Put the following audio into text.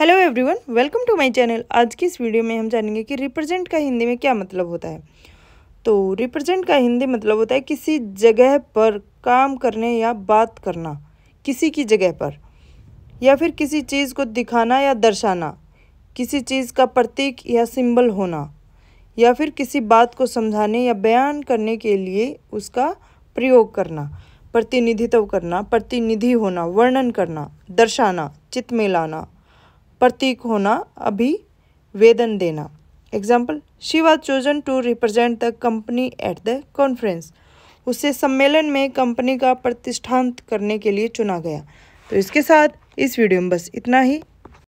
hello everyone welcome to my channel आज की इस वीडियो में हम जानेंगे कि रिप्रेजेंट का हिंदी में क्या मतलब होता है तो रिप्रेजेंट का हिंदी मतलब होता है किसी जगह पर काम करने या बात करना किसी की जगह पर या फिर किसी चीज़ को दिखाना या दर्शाना किसी चीज़ का प्रतीक या सिंबल होना या फिर किसी बात को समझाने या बयान करने के लिए उसका प्रयोग करना प्रतिनिधित्व करना प्रतिनिधि होना वर्णन करना दर्शाना चित्त में लाना प्रतीक होना अभी वेदन देना example she was chosen to represent the company at the conference उसे सम्मेलन में कंपनी का प्रतिष्ठान करने के लिए चुना गया तो इसके साथ इस वीडियो में बस इतना ही